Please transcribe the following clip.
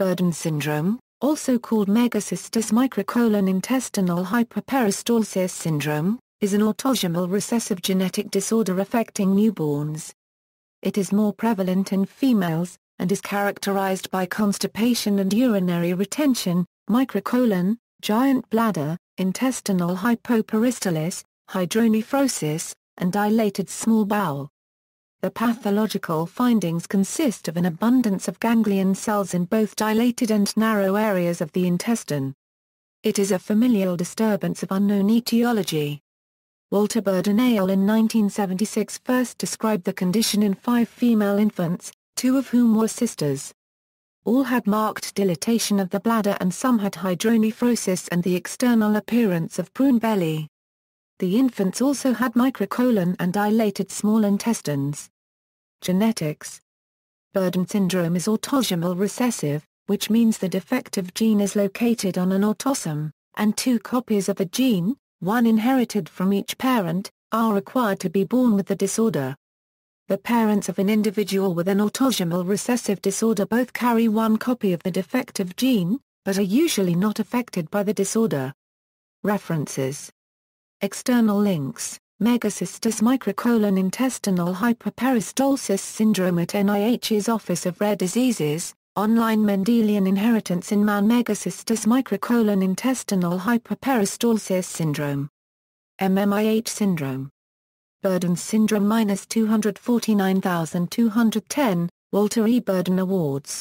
burden syndrome, also called megacystis microcolon intestinal hyperperistalsis syndrome, is an autosomal recessive genetic disorder affecting newborns. It is more prevalent in females, and is characterized by constipation and urinary retention, microcolon, giant bladder, intestinal hypoperistalis, hydronephrosis, and dilated small bowel. The pathological findings consist of an abundance of ganglion cells in both dilated and narrow areas of the intestine. It is a familial disturbance of unknown etiology. Walter Burdonale in 1976 first described the condition in five female infants, two of whom were sisters. All had marked dilatation of the bladder and some had hydronephrosis and the external appearance of prune belly. The infants also had microcolon and dilated small intestines. Genetics Burden syndrome is autosomal recessive, which means the defective gene is located on an autosome, and two copies of a gene, one inherited from each parent, are required to be born with the disorder. The parents of an individual with an autosomal recessive disorder both carry one copy of the defective gene, but are usually not affected by the disorder. References External links Megacystis microcolon intestinal hyperperistalsis syndrome at NIH's Office of Rare Diseases, online Mendelian inheritance in man Megacystis microcolon intestinal hyperperistalsis syndrome. MMIH syndrome. Burden syndrome minus 249,210, Walter E. Burden Awards.